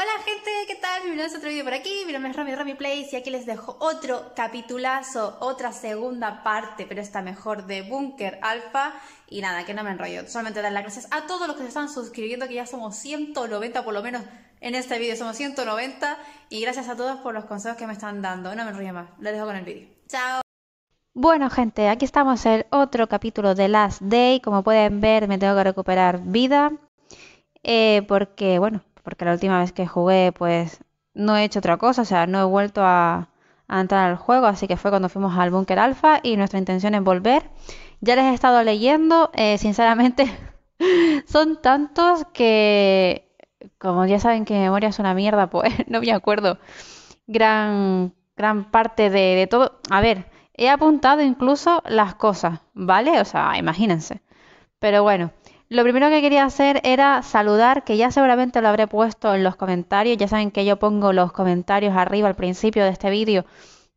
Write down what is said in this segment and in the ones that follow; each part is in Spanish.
Hola gente, ¿qué tal? Bienvenidos a otro vídeo por aquí. Mi nombre es Rami Place y aquí les dejo otro capitulazo, otra segunda parte, pero esta mejor de Bunker Alpha. Y nada, que no me enrollo. Solamente dar las gracias a todos los que se están suscribiendo, que ya somos 190 por lo menos en este vídeo somos 190. Y gracias a todos por los consejos que me están dando. No me enrollo más, les dejo con el vídeo. ¡Chao! Bueno gente, aquí estamos en otro capítulo de Last Day. Como pueden ver, me tengo que recuperar vida. Eh, porque, bueno, porque la última vez que jugué pues no he hecho otra cosa, o sea, no he vuelto a, entrar al juego, así que fue cuando fuimos al Bunker Alpha y nuestra intención es volver. Ya les he estado leyendo, eh, sinceramente son tantos que como ya saben que memoria es una mierda, pues no me acuerdo gran, gran parte de, de, todo. A ver, he apuntado incluso las cosas, ¿vale? O sea, imagínense. Pero bueno, lo primero que quería hacer era saludar, que ya seguramente lo habré puesto en los comentarios. Ya saben que yo pongo los comentarios arriba al principio de este vídeo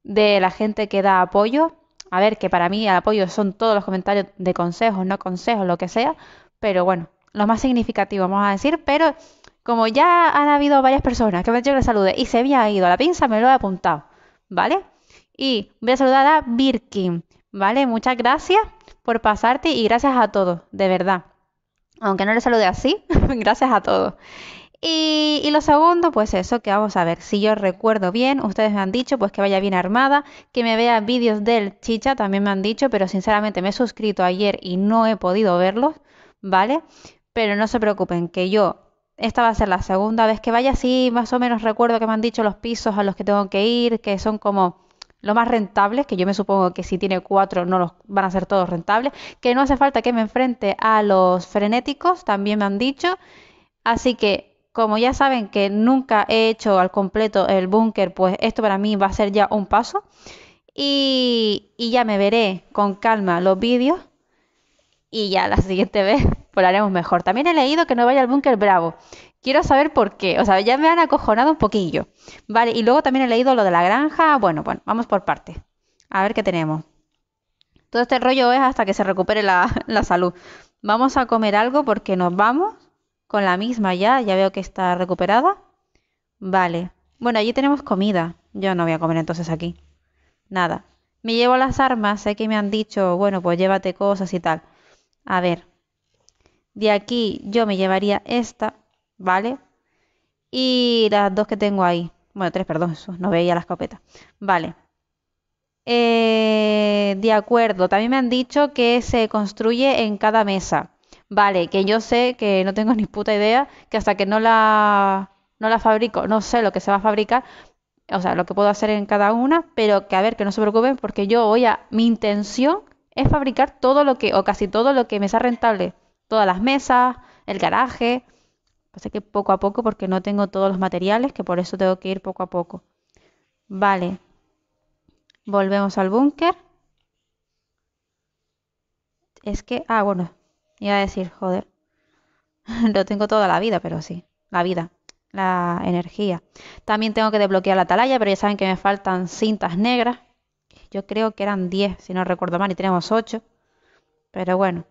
de la gente que da apoyo. A ver, que para mí el apoyo son todos los comentarios de consejos, no consejos, lo que sea. Pero bueno, lo más significativo vamos a decir. Pero como ya han habido varias personas que me han dicho que salude y se había ido a la pinza, me lo he apuntado. ¿Vale? Y voy a saludar a Birkin. ¿Vale? Muchas gracias por pasarte y gracias a todos, de verdad aunque no le salude así, gracias a todos. Y, y, lo segundo, pues eso, que vamos a ver, si yo recuerdo bien, ustedes me han dicho pues que vaya bien armada, que me vea vídeos del chicha, también me han dicho, pero sinceramente me he suscrito ayer y no he podido verlos, ¿vale? Pero no se preocupen, que yo, esta va a ser la segunda vez que vaya, así, más o menos recuerdo que me han dicho los pisos a los que tengo que ir, que son como lo más rentables, que yo me supongo que si tiene cuatro no los van a ser todos rentables, que no hace falta que me enfrente a los frenéticos, también me han dicho. Así que, como ya saben que nunca he hecho al completo el búnker, pues esto para mí va a ser ya un paso. Y, y ya me veré con calma los vídeos y ya la siguiente vez haremos mejor. También he leído que no vaya al búnker bravo. Quiero saber por qué. O sea, ya me han acojonado un poquillo. Vale, y luego también he leído lo de la granja. Bueno, bueno, vamos por partes. A ver qué tenemos. Todo este rollo es hasta que se recupere la, la salud. Vamos a comer algo porque nos vamos con la misma ya. Ya veo que está recuperada. Vale. Bueno, allí tenemos comida. Yo no voy a comer entonces aquí. Nada. Me llevo las armas. Sé que me han dicho, bueno, pues llévate cosas y tal. A ver. De aquí yo me llevaría esta, ¿vale? Y las dos que tengo ahí. Bueno, tres, perdón, eso, no veía la escopeta. Vale. Eh, de acuerdo, también me han dicho que se construye en cada mesa. Vale, que yo sé que no tengo ni puta idea, que hasta que no la, no la fabrico, no sé lo que se va a fabricar, o sea, lo que puedo hacer en cada una, pero que a ver, que no se preocupen, porque yo voy a, mi intención es fabricar todo lo que, o casi todo lo que me sea rentable todas las mesas, el garaje. Pasa que poco a poco porque no tengo todos los materiales, que por eso tengo que ir poco a poco. Vale. Volvemos al búnker. Es que, ah, bueno, iba a decir, joder. Lo tengo toda la vida, pero sí, la vida, la energía. También tengo que desbloquear la atalaya, pero ya saben que me faltan cintas negras. Yo creo que eran 10, si no recuerdo mal, y tenemos 8. Pero bueno,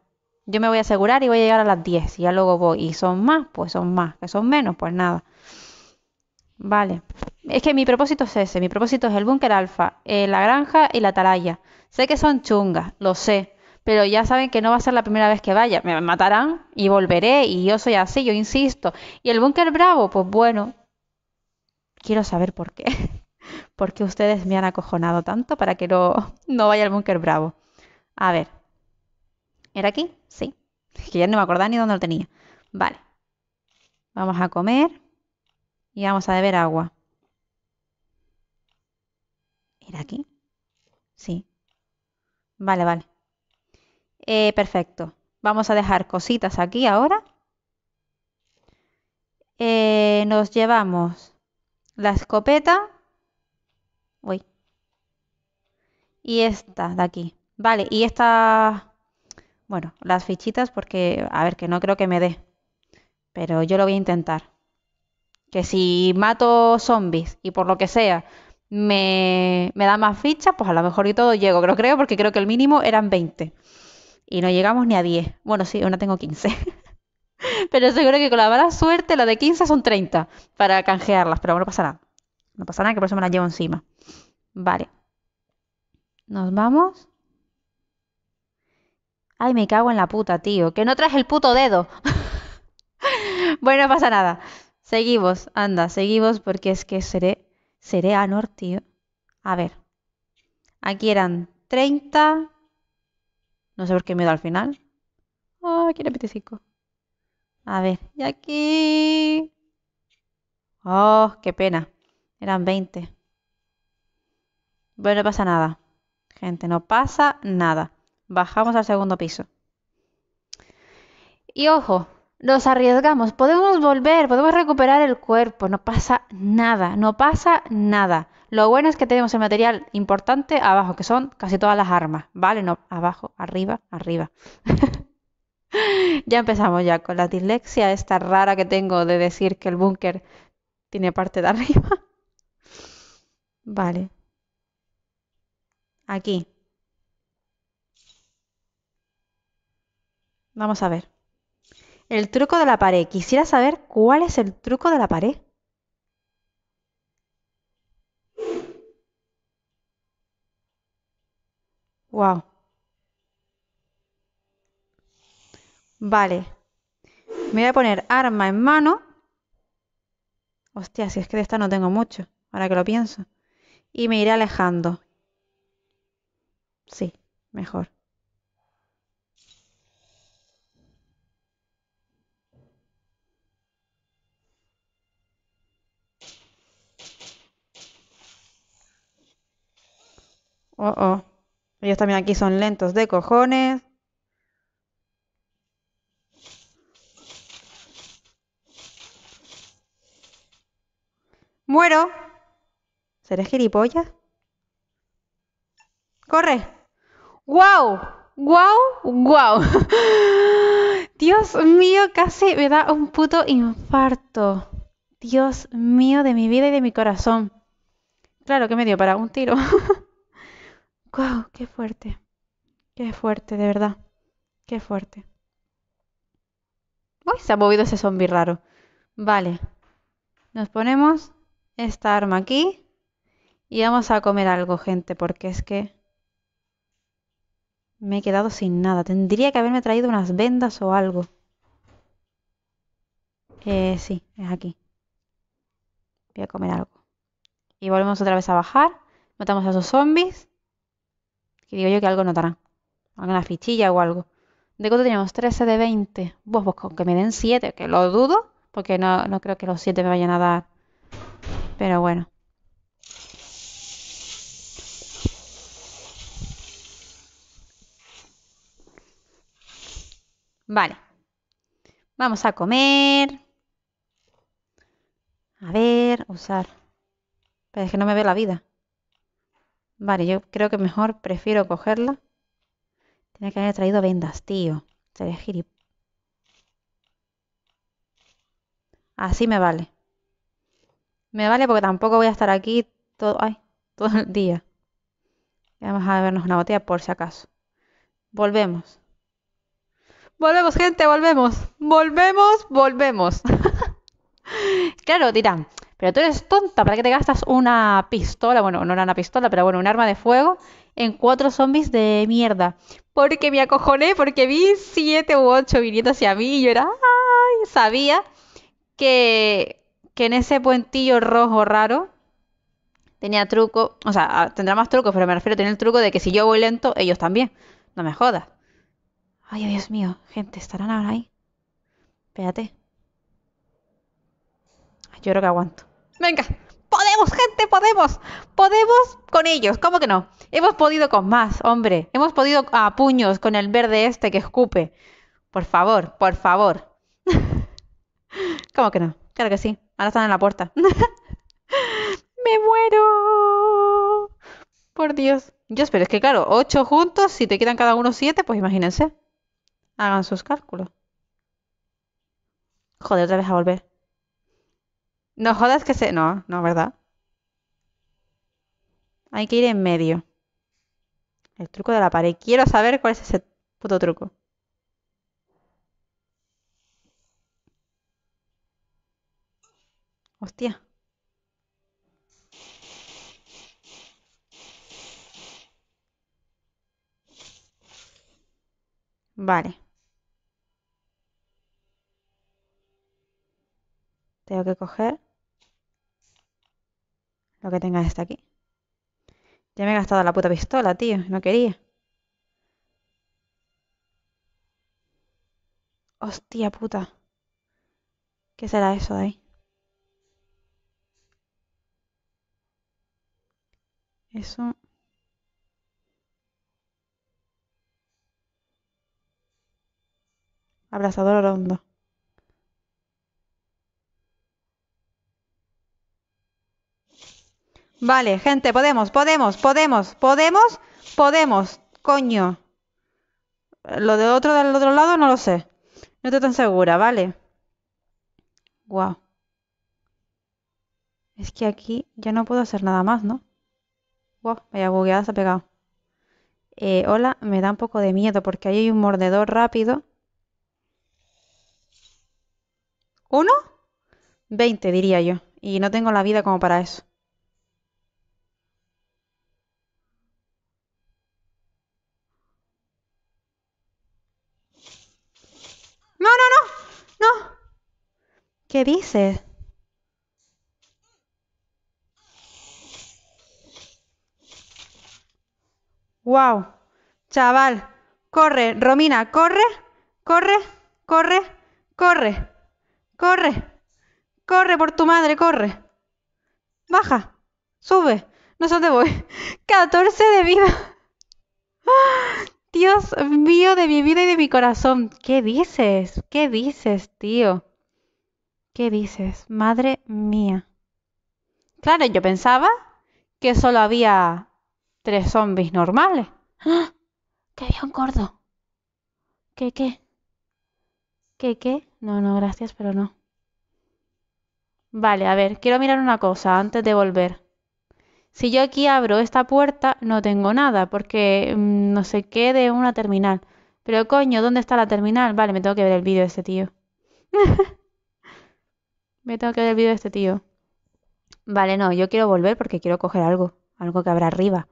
yo me voy a asegurar y voy a llegar a las 10 y ya luego voy. Y son más, pues son más, que son menos, pues nada. Vale. Es que mi propósito es ese, mi propósito es el búnker alfa, eh, la granja y la atalaya. Sé que son chungas, lo sé, pero ya saben que no va a ser la primera vez que vaya. Me matarán y volveré y yo soy así, yo insisto. Y el búnker bravo, pues bueno, quiero saber por qué. ¿Por qué ustedes me han acojonado tanto para que no, no vaya al búnker bravo? A ver. ¿Era aquí? Sí, es que ya no me acordaba ni dónde lo tenía. Vale. Vamos a comer y vamos a beber agua. ¿Era aquí? Sí. Vale, vale. Eh, perfecto. Vamos a dejar cositas aquí ahora. Eh, nos llevamos la escopeta. Uy. Y esta de aquí. Vale, y esta bueno, las fichitas porque, a ver, que no creo que me dé. Pero yo lo voy a intentar. Que si mato zombies y por lo que sea me, me da más fichas, pues a lo mejor y todo llego. Pero creo porque creo que el mínimo eran 20. Y no llegamos ni a 10. Bueno, sí, ahora tengo 15. pero seguro que con la mala suerte, la de 15 son 30 para canjearlas. Pero bueno, no pasa nada. No pasa nada, que por eso me las llevo encima. Vale. Nos vamos. Ay, me cago en la puta, tío. Que no traes el puto dedo. bueno, pasa nada. Seguimos, anda, seguimos porque es que seré, seré Anor, tío. A ver. Aquí eran 30. No sé por qué me da al final. oh, aquí era 25. A ver, y aquí... Oh, qué pena. Eran 20. Bueno, no pasa nada. Gente, no pasa nada. Bajamos al segundo piso. Y ojo, nos arriesgamos, podemos volver, podemos recuperar el cuerpo, no pasa nada, no pasa nada. Lo bueno es que tenemos el material importante abajo, que son casi todas las armas, ¿vale? No, abajo, arriba, arriba. ya empezamos ya con la dislexia esta rara que tengo de decir que el búnker tiene parte de arriba. Vale. Aquí. Vamos a ver. El truco de la pared. Quisiera saber cuál es el truco de la pared. Wow. Vale. Me voy a poner arma en mano. Hostia, si es que de esta no tengo mucho, ahora que lo pienso. Y me iré alejando. Sí, mejor. Oh, oh. Ellos también aquí son lentos de cojones. Muero. ¿Seré gilipollas? Corre. ¡Guau! ¡Guau! ¡Guau! Dios mío, casi me da un puto infarto. Dios mío, de mi vida y de mi corazón. Claro que me dio para un tiro. ¡Guau! ¡Qué fuerte! ¡Qué fuerte, de verdad! ¡Qué fuerte! ¡Uy! Se ha movido ese zombi raro. Vale. Nos ponemos esta arma aquí. Y vamos a comer algo, gente, porque es que... Me he quedado sin nada. Tendría que haberme traído unas vendas o algo. Eh, sí, es aquí. Voy a comer algo. Y volvemos otra vez a bajar. Matamos a esos zombies. Que digo yo que algo notarán. Alguna fichilla o algo. ¿De cuánto teníamos? 13 de 20. Vos, pues con que me den 7, que lo dudo, porque no, no creo que los 7 me vayan a dar. Pero bueno. Vale. Vamos a comer. A ver, usar. Pero es que no me ve la vida. Vale, yo creo que mejor prefiero cogerla. Tiene que haber traído vendas, tío. Sería gilip. Así me vale. Me vale porque tampoco voy a estar aquí todo, todo el día. Vamos a vernos una botella por si acaso. Volvemos. Volvemos, gente, volvemos. Volvemos, volvemos. claro, dirán, pero tú eres tonta, ¿para qué te gastas una pistola? Bueno, no era una pistola, pero bueno, un arma de fuego en cuatro zombies de mierda. Porque me acojoné, porque vi siete u ocho viniendo hacia mí y yo era, ay, sabía que, en ese puentillo rojo raro tenía truco, o sea, ah, tendrá más truco, pero me refiero a tener el truco de que si yo voy lento, ellos también. No me jodas. Ay, oh, Dios mío, gente, ¿estarán ahora ahí? Espérate. Yo creo que aguanto. Venga, podemos, gente, podemos, podemos con ellos, ¿cómo que no? Hemos podido con más, hombre, hemos podido a puños con el verde este que escupe. Por favor, por favor. ¿Cómo que no? Claro que sí, ahora están en la puerta. ¡Me muero! Por Dios. Yo espero, es que claro, ocho juntos, si te quedan cada uno siete, pues imagínense. Hagan sus cálculos. Joder, otra vez a volver. No jodas que se... No, no, ¿verdad? Hay que ir en medio. El truco de la pared. Quiero saber cuál es ese puto truco. Hostia. Vale. Tengo que coger. Lo que tenga está aquí. Ya me he gastado la puta pistola, tío. No quería. Hostia puta. ¿Qué será eso de ahí? Eso... Abrazador orondo. Vale, gente, podemos, podemos, podemos, podemos, podemos. Coño. Lo de otro del otro lado no lo sé. No estoy tan segura, ¿vale? Guau. Es que aquí ya no puedo hacer nada más, ¿no? Guau, me vaya bugueada se ha pegado. Eh, hola, me da un poco de miedo porque ahí hay un mordedor rápido. ¿Uno? Veinte, diría yo. Y no tengo la vida como para eso. No, no, no, no. ¿Qué dices? Wow, chaval, corre, Romina, corre, corre, corre, corre, corre, corre por tu madre, corre. Baja, sube, no sé dónde voy. 14 de vida. Dios mío de mi vida y de mi corazón, ¿qué dices? ¿Qué dices, tío? ¿Qué dices? Madre mía. Claro, yo pensaba que solo había tres zombies normales. ¡Ah! ¡Que había un gordo! ¿Qué qué? ¿Qué qué? No, no, gracias, pero no. Vale, a ver, quiero mirar una cosa antes de volver. Si yo aquí abro esta puerta, no tengo nada, porque mm, no sé qué de una terminal. Pero coño, ¿dónde está la terminal? Vale, me tengo que ver el vídeo de este tío. me tengo que ver el vídeo de este tío. Vale, no, yo quiero volver porque quiero coger algo. Algo que habrá arriba.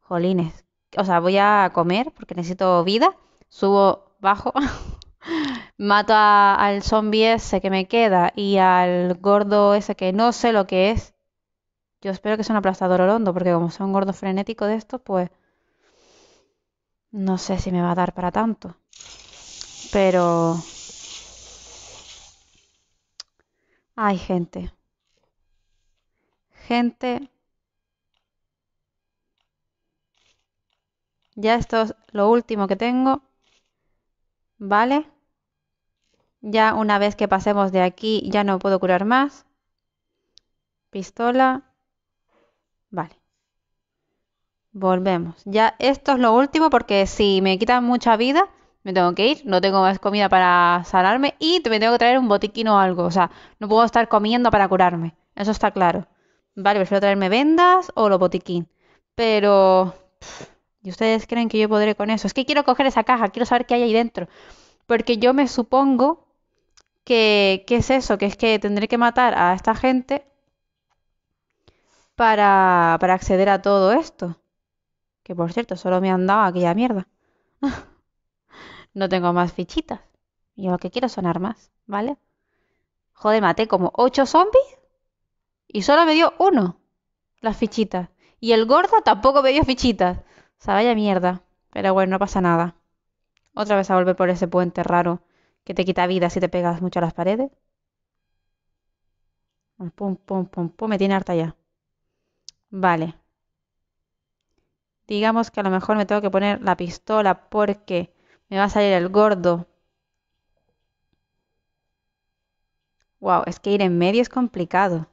Jolines. O sea, voy a comer porque necesito vida. Subo, bajo. Mato al zombie ese que me queda y al gordo ese que no sé lo que es. Yo espero que sea un aplastador orondo, porque como soy un gordo frenético de estos, pues no sé si me va a dar para tanto. Pero... Ay, gente. Gente. Ya esto es lo último que tengo. ¿Vale? Ya una vez que pasemos de aquí, ya no puedo curar más. Pistola. Vale. Volvemos. Ya esto es lo último porque si me quitan mucha vida, me tengo que ir. No tengo más comida para sanarme y me tengo que traer un botiquín o algo. O sea, no puedo estar comiendo para curarme. Eso está claro. Vale, prefiero traerme vendas o lo botiquín. Pero... ¿Y ustedes creen que yo podré con eso? Es que quiero coger esa caja, quiero saber qué hay ahí dentro. Porque yo me supongo que, ¿Qué es eso, que es que tendré que matar a esta gente para, para acceder a todo esto. Que por cierto, solo me han dado aquella mierda. no tengo más fichitas. Yo lo que quiero sonar más, ¿vale? Joder, maté como 8 zombies y solo me dio uno las fichitas. Y el gordo tampoco me dio fichitas. O sea, vaya mierda. Pero bueno, no pasa nada. Otra vez a volver por ese puente raro que te quita vida si te pegas mucho a las paredes. Pum, pum, pum, pum. Me tiene harta ya. Vale. Digamos que a lo mejor me tengo que poner la pistola porque me va a salir el gordo. Wow, es que ir en medio es complicado.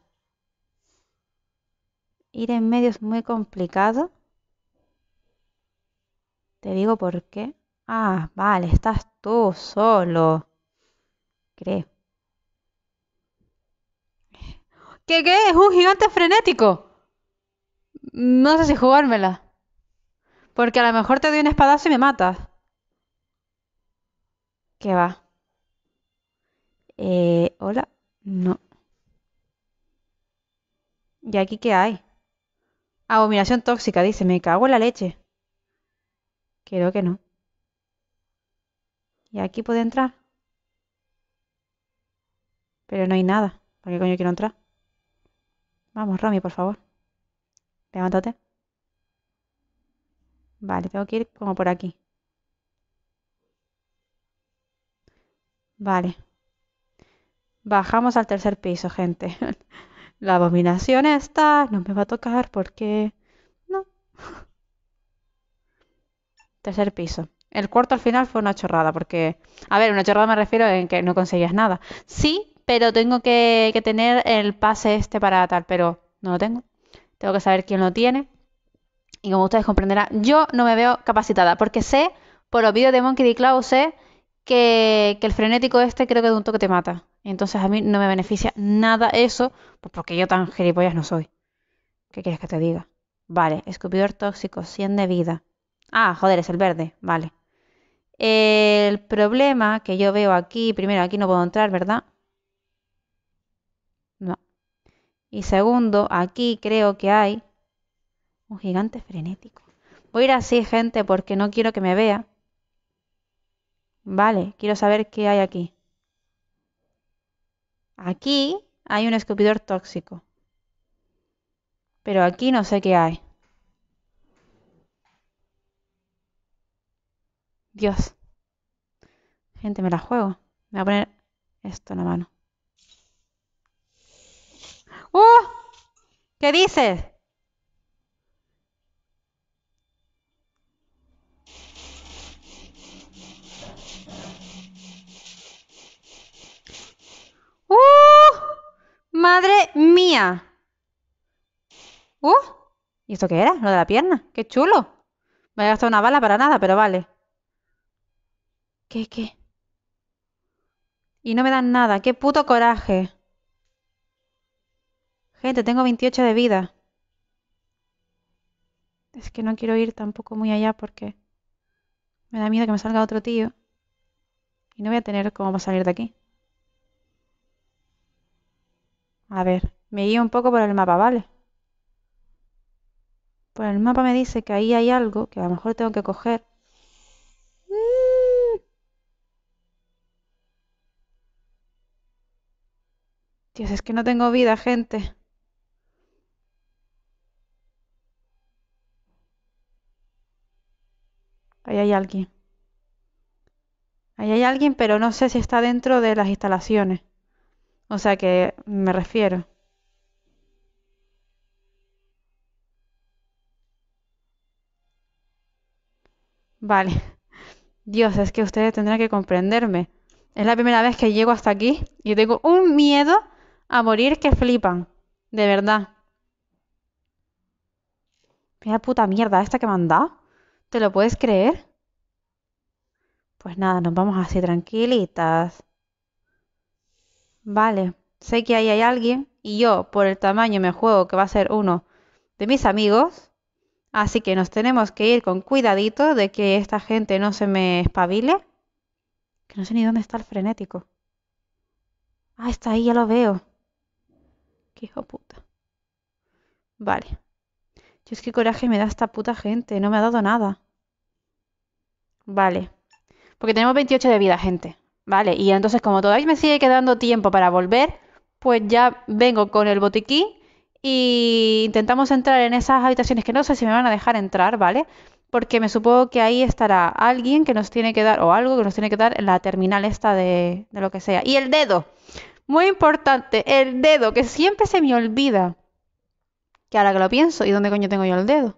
Ir en medio es muy complicado. Te digo por qué. Ah, vale, estás tú solo. Creo. ¿Qué, qué? ¿Es un gigante frenético? No sé si jugármela. Porque a lo mejor te doy un espadazo y me matas. ¿Qué va? Eh, Hola. No. ¿Y aquí qué hay? Abominación tóxica, dice. Me cago en la leche. Creo que no. ¿Y aquí puede entrar? Pero no hay nada. ¿Para qué coño quiero entrar? Vamos, Rami, por favor. Levántate. Vale, tengo que ir como por aquí. Vale. Bajamos al tercer piso, gente. La abominación está. no me va a tocar porque... No. Tercer piso. El cuarto al final fue una chorrada porque... A ver, una chorrada me refiero en que no conseguías nada. Sí, pero tengo que, que tener el pase este para tal, pero no lo tengo tengo que saber quién lo tiene. Y como ustedes comprenderán, yo no me veo capacitada, porque sé, por los vídeos de Monkey D. clau sé que, que, el frenético este creo que de un toque te mata. Entonces a mí no me beneficia nada eso, pues porque yo tan gilipollas no soy. ¿Qué quieres que te diga? Vale, escupidor tóxico, 100 de vida. Ah, joder, es el verde, vale. El problema que yo veo aquí, primero aquí no puedo entrar, ¿verdad? Y segundo, aquí creo que hay un gigante frenético. Voy a ir así, gente, porque no quiero que me vea. Vale, quiero saber qué hay aquí. Aquí hay un escupidor tóxico. Pero aquí no sé qué hay. Dios. Gente, me la juego. Me voy a poner esto en la mano. ¿Qué dices? ¡Uh! ¡Madre mía! ¡Uh! ¿Y esto qué era? Lo de la pierna. ¡Qué chulo! Me he gastado una bala para nada, pero vale. ¿Qué, qué? Y no me dan nada. ¡Qué puto coraje! Gente, tengo 28 de vida. Es que no quiero ir tampoco muy allá porque me da miedo que me salga otro tío. Y no voy a tener cómo salir de aquí. A ver, me guío un poco por el mapa, ¿vale? Por el mapa me dice que ahí hay algo que a lo mejor tengo que coger. Dios, es que no tengo vida, gente. Ahí hay alguien. Ahí hay alguien, pero no sé si está dentro de las instalaciones. O sea que me refiero. Vale. Dios, es que ustedes tendrán que comprenderme. Es la primera vez que llego hasta aquí y tengo un miedo a morir que flipan. De verdad. Mira puta mierda esta que me han dado. ¿Te lo puedes creer? Pues nada, nos vamos así tranquilitas. Vale, sé que ahí hay alguien y yo por el tamaño me juego que va a ser uno de mis amigos. Así que nos tenemos que ir con cuidadito de que esta gente no se me espabile. Que no sé ni dónde está el frenético. Ah, está ahí, ya lo veo. Qué hijo puta. Vale, es que coraje me da esta puta gente. No me ha dado nada. Vale. Porque tenemos 28 de vida, gente. Vale, y entonces como todavía me sigue quedando tiempo para volver, pues ya vengo con el botiquín y intentamos entrar en esas habitaciones que no sé si me van a dejar entrar, ¿vale? Porque me supongo que ahí estará alguien que nos tiene que dar, o algo que nos tiene que dar en la terminal esta de, de lo que sea. Y el dedo, muy importante, el dedo, que siempre se me olvida. Que ahora que lo pienso, ¿y dónde coño tengo yo el dedo?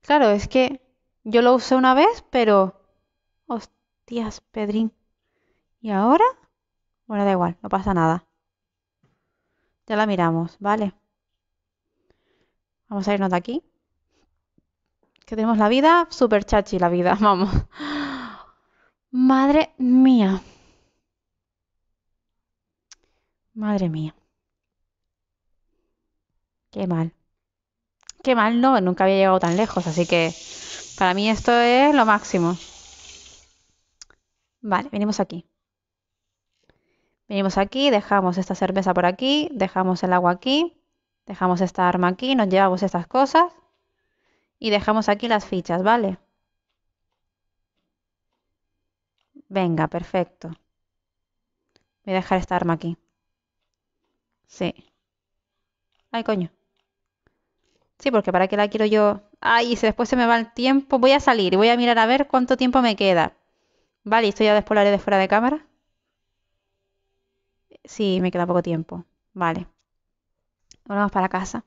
Claro, es que yo lo usé una vez, pero... Hostias, Pedrín. ¿Y ahora? Bueno, da igual, no pasa nada. Ya la miramos, ¿vale? Vamos a irnos de aquí. Que tenemos la vida súper chachi, la vida, vamos. Madre mía. Madre mía. Qué mal. Qué mal, no, nunca había llegado tan lejos, así que para mí esto es lo máximo. Vale, venimos aquí. Venimos aquí, dejamos esta cerveza por aquí, dejamos el agua aquí, dejamos esta arma aquí, nos llevamos estas cosas y dejamos aquí las fichas, ¿vale? Venga, perfecto. Voy a dejar esta arma aquí. Sí. Ay, coño. Sí, porque para qué la quiero yo. Ay, si después se me va el tiempo, voy a salir y voy a mirar a ver cuánto tiempo me queda. Vale, esto ya después de fuera de cámara. Sí, me queda poco tiempo. Vale. Volvemos para casa.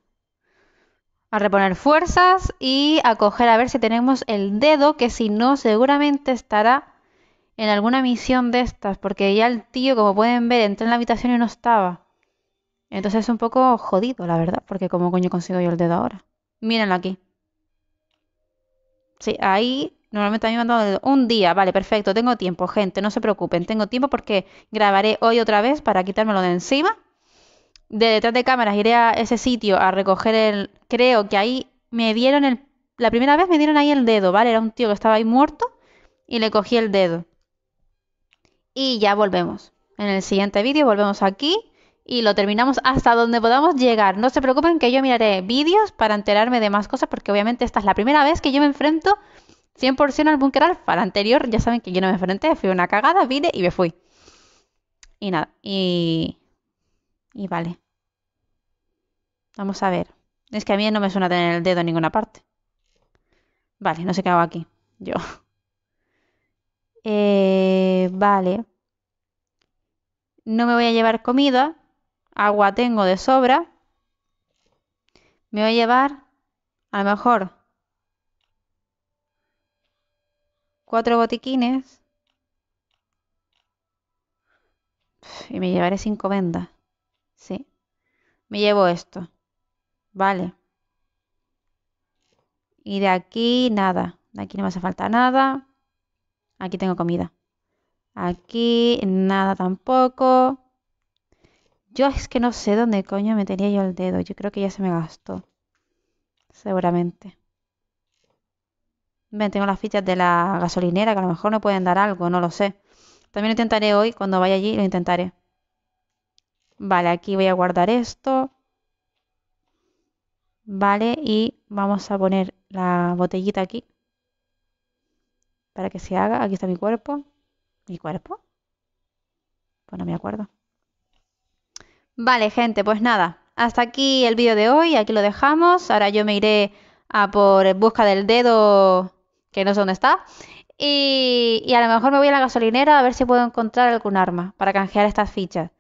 A reponer fuerzas y a coger a ver si tenemos el dedo, que si no, seguramente estará en alguna misión de estas, porque ya el tío, como pueden ver, entró en la habitación y no estaba. Entonces es un poco jodido, la verdad, porque ¿cómo coño consigo yo el dedo ahora? Mírenlo aquí. Sí, ahí normalmente a mí me han dado un día, vale, perfecto, tengo tiempo, gente, no se preocupen, tengo tiempo porque grabaré hoy otra vez para quitármelo de encima. De detrás de cámaras iré a ese sitio a recoger el... Creo que ahí me dieron el... La primera vez me dieron ahí el dedo, ¿vale? Era un tío que estaba ahí muerto y le cogí el dedo. Y ya volvemos. En el siguiente vídeo volvemos aquí y lo terminamos hasta donde podamos llegar. No se preocupen que yo miraré vídeos para enterarme de más cosas porque obviamente esta es la primera vez que yo me enfrento 100% al Bunker alfa anterior ya saben que yo no me enfrenté, fui una cagada, vine y me fui. Y nada, y... Y vale. Vamos a ver. Es que a mí no me suena tener el dedo en ninguna parte. Vale, no se qué hago aquí. Yo. Eh, vale. No me voy a llevar comida agua tengo de sobra, me voy a llevar a lo mejor cuatro botiquines y me llevaré cinco vendas. Sí, me llevo esto. Vale. Y de aquí nada. De aquí no me hace falta nada. Aquí tengo comida. Aquí nada tampoco. Yo es que no sé dónde coño me tenía yo el dedo. Yo creo que ya se me gastó. Seguramente. Ven, tengo las fichas de la gasolinera que a lo mejor me pueden dar algo, no lo sé. También lo intentaré hoy, cuando vaya allí lo intentaré. Vale, aquí voy a guardar esto. Vale, y vamos a poner la botellita aquí. Para que se haga. Aquí está mi cuerpo. ¿Mi cuerpo? Pues no me acuerdo. Vale, gente, pues nada. Hasta aquí el vídeo de hoy, aquí lo dejamos. Ahora yo me iré a por busca del dedo, que no sé dónde está. Y, a lo mejor me voy a la gasolinera a ver si puedo encontrar algún arma para canjear estas fichas.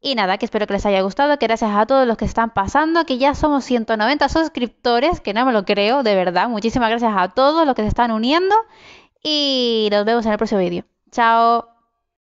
Y nada, que espero que les haya gustado, que gracias a todos los que están pasando, que ya somos 190 suscriptores, que no me lo creo, de verdad. Muchísimas gracias a todos los que se están uniendo y nos vemos en el próximo vídeo. Chao.